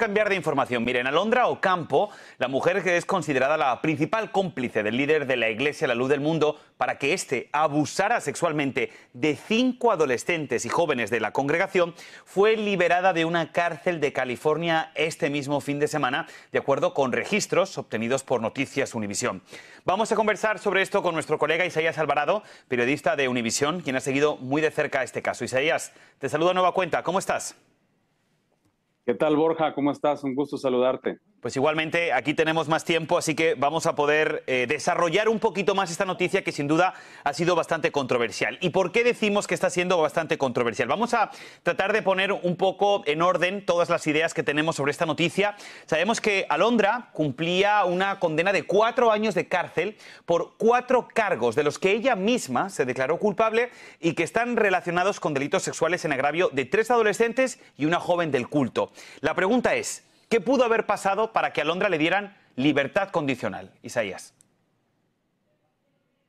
Cambiar de información. Miren, Alondra Ocampo, la mujer que es considerada la principal cómplice del líder de la Iglesia La Luz del Mundo para que éste abusara sexualmente de cinco adolescentes y jóvenes de la congregación, fue liberada de una cárcel de California este mismo fin de semana, de acuerdo con registros obtenidos por Noticias Univisión. Vamos a conversar sobre esto con nuestro colega Isaías Alvarado, periodista de Univisión, quien ha seguido muy de cerca este caso. Isaías, te saludo a nueva cuenta. ¿Cómo estás? ¿Qué tal, Borja? ¿Cómo estás? Un gusto saludarte. Pues igualmente, aquí tenemos más tiempo, así que vamos a poder eh, desarrollar un poquito más esta noticia que sin duda ha sido bastante controversial. ¿Y por qué decimos que está siendo bastante controversial? Vamos a tratar de poner un poco en orden todas las ideas que tenemos sobre esta noticia. Sabemos que Alondra cumplía una condena de cuatro años de cárcel por cuatro cargos de los que ella misma se declaró culpable y que están relacionados con delitos sexuales en agravio de tres adolescentes y una joven del culto. La pregunta es... ¿Qué pudo haber pasado para que a Londra le dieran libertad condicional, Isaías?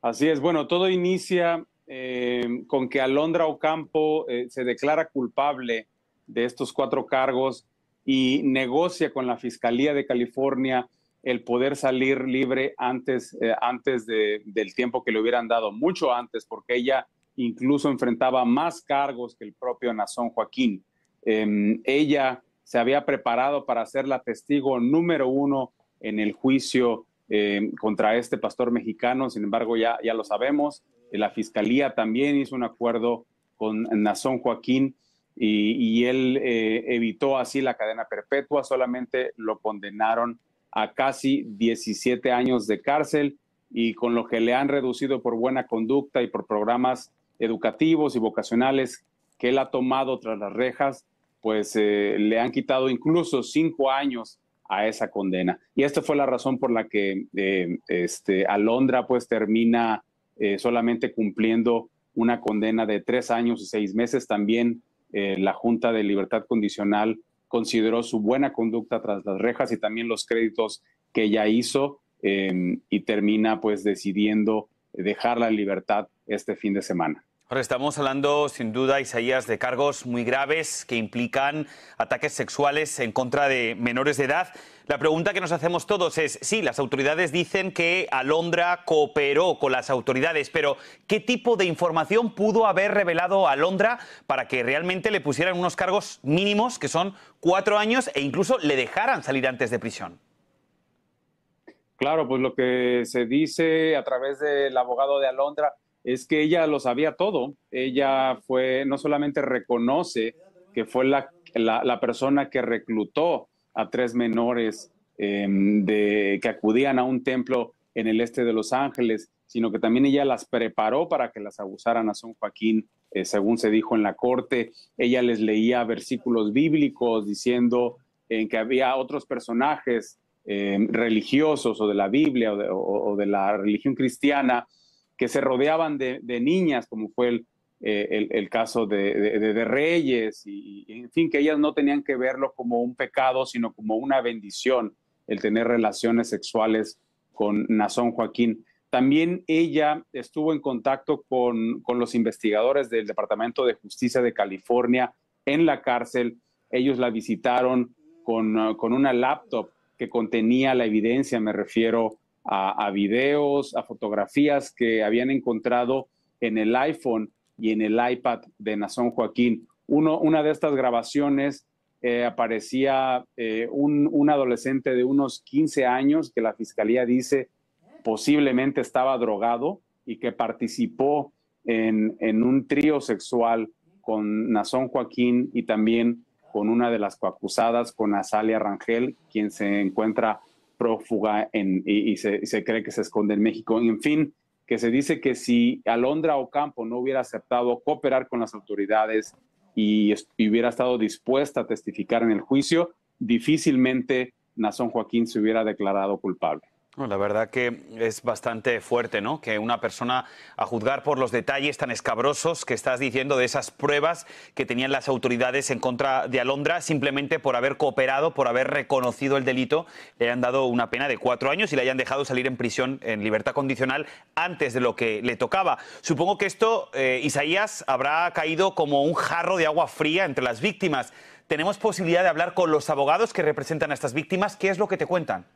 Así es, bueno, todo inicia eh, con que Alondra Ocampo eh, se declara culpable de estos cuatro cargos y negocia con la Fiscalía de California el poder salir libre antes, eh, antes del tiempo que le hubieran dado, mucho antes, porque ella incluso enfrentaba más cargos que el propio Nazón Joaquín. Em, ella se había preparado para ser la testigo número uno en el juicio eh, contra este pastor mexicano. Sin embargo, ya, ya lo sabemos. Eh, la fiscalía también hizo un acuerdo con Nazón Joaquín y, él eh, evitó así la cadena perpetua. Solamente lo condenaron a casi 17 años de cárcel y con lo que le han reducido por buena conducta y por programas educativos y vocacionales que él ha tomado tras las rejas, pues eh, le han quitado incluso cinco años a esa condena. Y esta fue la razón por la que eh, este, Alondra pues termina eh, solamente cumpliendo una condena de tres años y seis meses. También la Junta de Libertad Condicional consideró su buena conducta tras las rejas y también los créditos que ella hizo y termina pues decidiendo dejarla en libertad este fin de semana estamos hablando, sin duda, Isaías, de cargos muy graves que implican ataques sexuales en contra de menores de edad. La pregunta que nos hacemos todos es, sí, las autoridades dicen que Alondra cooperó con las autoridades, pero ¿qué tipo de información pudo haber revelado Alondra para que realmente le pusieran unos cargos mínimos, que son cuatro años, e incluso le dejaran salir antes de prisión? Claro, pues lo que se dice a través del abogado de Alondra es que ella lo sabía todo. Ella fue, no solamente reconoce que fue la, persona que reclutó a tres menores em, que acudían a un templo en el este de Los Ángeles, sino que también ella las preparó para que las abusaran a San Joaquín, eh, según se dijo en la corte. Ella les leía versículos bíblicos diciendo eh, que había otros personajes em, religiosos o de la Biblia o de la religión cristiana que se rodeaban de, niñas, como fue el, eh, el, caso de, Reyes, y, en fin, que ellas no tenían que verlo como un pecado, sino como una bendición el tener relaciones sexuales con Nazón Joaquín. También ella estuvo en contacto con, los investigadores del Departamento de Justicia de California en la cárcel. Ellos la visitaron con, con una laptop que contenía la evidencia, me refiero a, videos, a fotografías que habían encontrado en el iPhone y en el iPad de Nazón Joaquín. Uno, una de estas grabaciones eh, aparecía eh, un, adolescente de unos 15 años que la fiscalía dice posiblemente estaba drogado y que participó en, en un trío sexual con Nazón Joaquín y también con una de las coacusadas, con Azalia Rangel, quien se encuentra prófuga en, y, se, cree que se esconde en México. En fin, que se dice que si Alondra Ocampo no hubiera aceptado cooperar con las autoridades y, y hubiera estado dispuesta a testificar en el juicio, difícilmente Nazón Joaquín se hubiera declarado culpable. La verdad que es bastante fuerte, ¿no? Que una persona, a juzgar por los detalles tan escabrosos que estás diciendo de esas pruebas que tenían las autoridades en contra de Alondra, simplemente por haber cooperado, por haber reconocido el delito, le hayan dado una pena de cuatro años y le hayan dejado salir en prisión en libertad condicional antes de lo que le tocaba. Supongo que esto, eh, Isaías, habrá caído como un jarro de agua fría entre las víctimas. ¿Tenemos posibilidad de hablar con los abogados que representan a estas víctimas? ¿Qué es lo que te cuentan?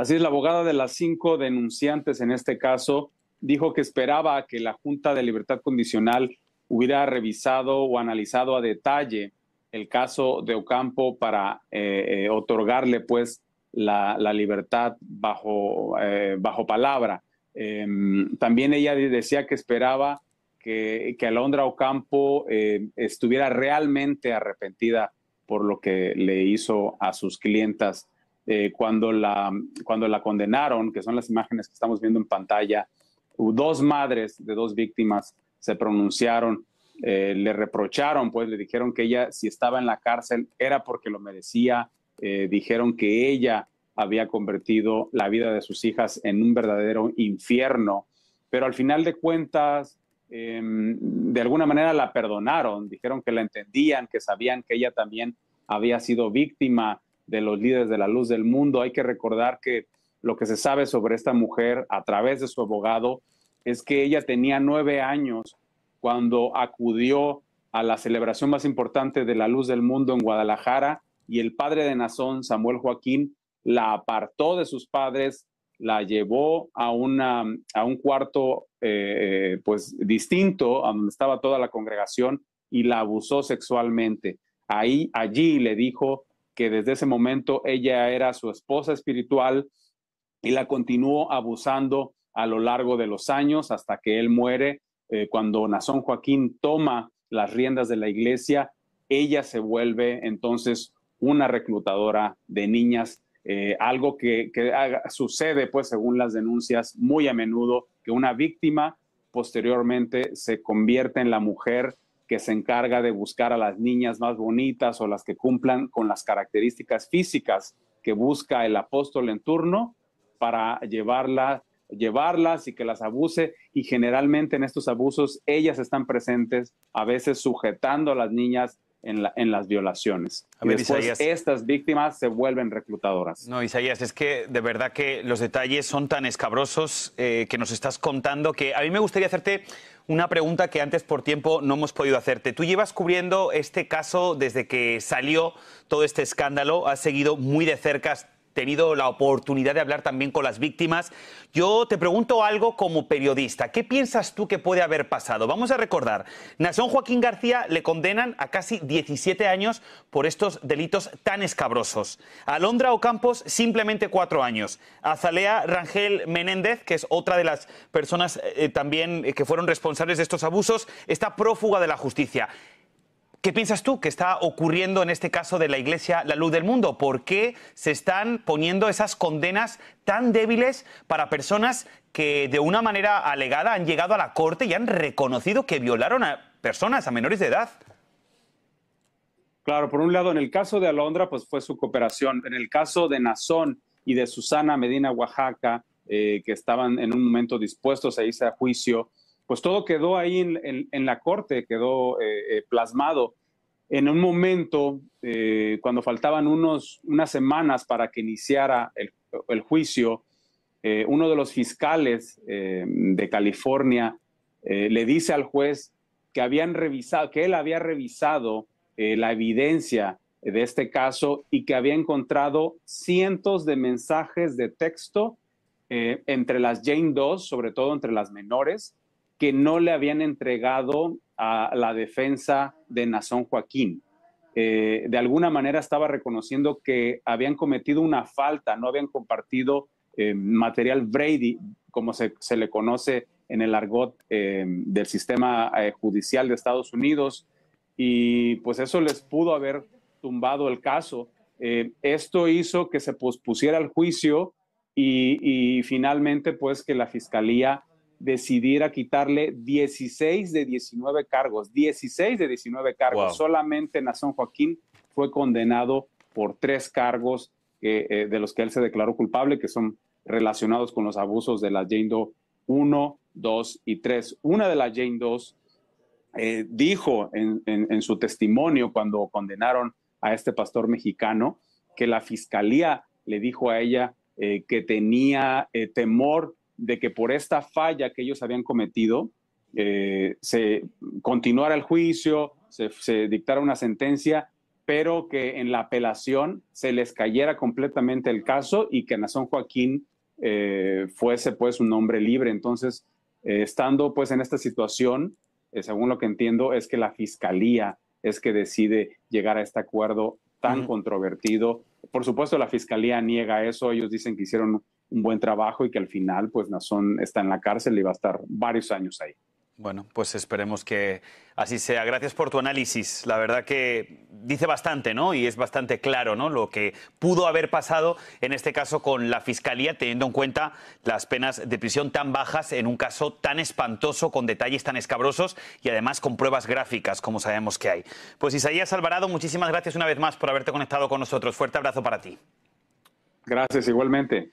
Así es, la abogada de las cinco denunciantes en este caso dijo que esperaba que la Junta de Libertad Condicional hubiera revisado o analizado a detalle el caso de Ocampo para eh, eh, otorgarle pues la, libertad bajo, eh, bajo palabra. Em, también ella decía que esperaba que, que Alondra Ocampo estuviera realmente arrepentida por lo que le hizo a sus clientas eh, cuando, la, cuando la condenaron, que son las imágenes que estamos viendo en pantalla, dos madres de dos víctimas se pronunciaron, eh, le reprocharon, pues le dijeron que ella, si estaba en la cárcel, era porque lo merecía, eh, dijeron que ella había convertido la vida de sus hijas en un verdadero infierno, pero al final de cuentas, em, de alguna manera la perdonaron, dijeron que la entendían, que sabían que ella también había sido víctima de los líderes de la luz del mundo. Hay que recordar que lo que se sabe sobre esta mujer a través de su abogado es que ella tenía nueve años cuando acudió a la celebración más importante de la luz del mundo en Guadalajara y el padre de Nazón, Samuel Joaquín, la apartó de sus padres, la llevó a, una, a un cuarto eh, pues distinto, a donde estaba toda la congregación, y la abusó sexualmente. Ahí, allí le dijo que desde ese momento ella era su esposa espiritual y la continuó abusando a lo largo de los años hasta que él muere. Eh, cuando Nazón Joaquín toma las riendas de la iglesia, ella se vuelve entonces una reclutadora de niñas, eh, algo que, sucede, pues, según las denuncias, muy a menudo, que una víctima posteriormente se convierte en la mujer que se encarga de buscar a las niñas más bonitas o las que cumplan con las características físicas que busca el apóstol en turno para llevarlas y que las abuse. Y generalmente en estos abusos ellas están presentes, a veces sujetando a las niñas en, las violaciones. después estas víctimas se vuelven reclutadoras. No, Isaías, es que de verdad que los detalles son tan escabrosos eh, que nos estás contando que a mí me gustaría hacerte una pregunta que antes por tiempo no hemos podido hacerte. Tú llevas cubriendo este caso desde que salió todo este escándalo, has seguido muy de cerca tenido la oportunidad de hablar también con las víctimas. Yo te pregunto algo como periodista. ¿Qué piensas tú que puede haber pasado? Vamos a recordar, Nason Joaquín García le condenan a casi 17 años por estos delitos tan escabrosos. A Alondra Ocampos simplemente cuatro años. Azalea Zalea Rangel Menéndez, que es otra de las personas eh, eh, también eh, que fueron responsables de estos abusos, está prófuga de la justicia. ¿Qué piensas tú que está ocurriendo en este caso de la Iglesia La Luz del Mundo? ¿Por qué se están poniendo esas condenas tan débiles para personas que de una manera alegada han llegado a la corte y han reconocido que violaron a personas, a menores de edad? Claro, por un lado, en el caso de Alondra, pues fue su cooperación. En el caso de Nazón y de Susana Medina Oaxaca, eh, que estaban en un momento dispuestos a irse a juicio, pues todo quedó ahí en, la corte, quedó eh, eh, plasmado. En un momento, eh, cuando faltaban unas semanas para que iniciara el, juicio, uno de los fiscales de California le dice al juez que habían revisado, que él había revisado la evidencia de este caso y que había encontrado cientos de mensajes de texto entre las Jane Doe, sobre todo entre las menores, que no le habían entregado a la defensa de Nazón Joaquín. Eh, de alguna manera estaba reconociendo que habían cometido una falta, no habían compartido eh, material Brady, como se, le conoce en el argot eh, del sistema judicial de Estados Unidos, y pues eso les pudo haber tumbado el caso. esto hizo que se pospusiera el juicio y finalmente pues que la fiscalía decidiera quitarle 16 de 19 cargos, 16 de 19 cargos. Solamente Nazón Joaquín fue condenado por tres cargos eh, de los que él se declaró culpable, que son relacionados con los abusos de la Jane Doe 1, 2 y 3. Una de las Jane Doe eh, dijo en, su testimonio cuando condenaron a este pastor mexicano que la fiscalía le dijo a ella eh, que tenía temor de que por esta falla que ellos habían cometido, eh, se continuara el juicio, se, dictara una sentencia, pero que en la apelación se les cayera completamente el caso y que Nazón Joaquín eh, fuese pues un hombre libre. Entonces, eh, estando pues en esta situación, según lo que entiendo, es que la fiscalía es que decide llegar a este acuerdo tan controvertido. Por supuesto, la fiscalía niega eso, ellos dicen que hicieron un buen trabajo y que al final, pues Nazón está en la cárcel y va a estar varios años ahí. Bueno, pues esperemos que así sea. Gracias por tu análisis. La verdad que dice bastante, ¿no? Y es bastante claro, ¿no? Lo que pudo haber pasado en este caso con la fiscalía, teniendo en cuenta las penas de prisión tan bajas en un caso tan espantoso, con detalles tan escabrosos y además con pruebas gráficas, como sabemos que hay. Pues Isaías Alvarado, muchísimas gracias una vez más por haberte conectado con nosotros. Fuerte abrazo para ti. Gracias, igualmente.